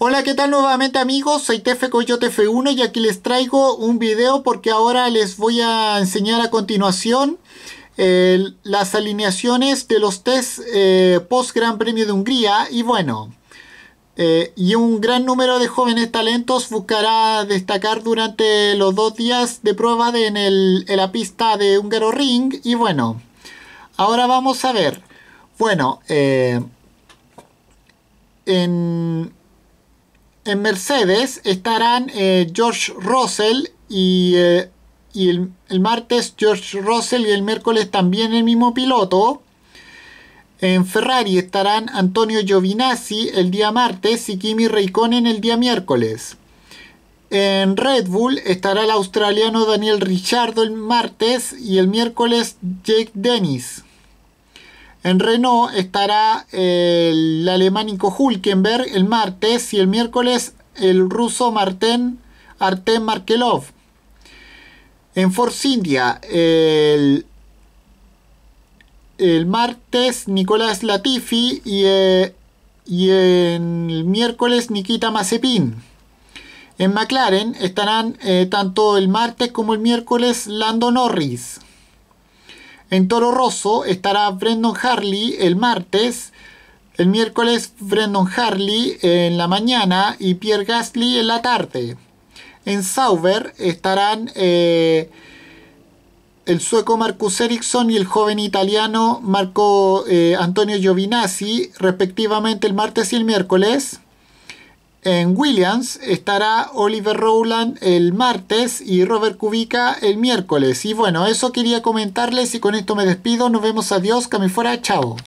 Hola, ¿qué tal nuevamente amigos? Soy Tefe Coyote F1 y aquí les traigo un video porque ahora les voy a enseñar a continuación eh, las alineaciones de los test eh, post Gran Premio de Hungría y bueno, eh, y un gran número de jóvenes talentos buscará destacar durante los dos días de prueba en, en la pista de Húngaro Ring y bueno, ahora vamos a ver, bueno, en en Mercedes estarán eh, George Russell y, eh, el, martes George Russell y el miércoles también el mismo piloto. En Ferrari estarán Antonio Giovinazzi el día martes y Kimi Raikkonen el día miércoles. En Red Bull estará el australiano Daniel Richardo el martes y el miércoles Jake Dennis. En Renault estará el alemánico Hulkenberg el martes y el miércoles el ruso Marten Artem Markelov. En Force India el, martes Nicolás Latifi y, eh, y el miércoles Nikita Mazepin. En McLaren estarán eh, tanto el martes como el miércoles Lando Norris. En Toro Rosso estará Brendan Harley el martes. El miércoles Brendan Harley en la mañana y Pierre Gasly en la tarde. En Sauber estarán eh, el sueco Marcus Ericsson y el joven italiano Marco eh, Antonio Giovinazzi, respectivamente el martes y el miércoles. En Williams estará Oliver Rowland el martes y Robert Kubica el miércoles. Y bueno, eso quería comentarles y con esto me despido. Nos vemos, adiós, que fuera, chao.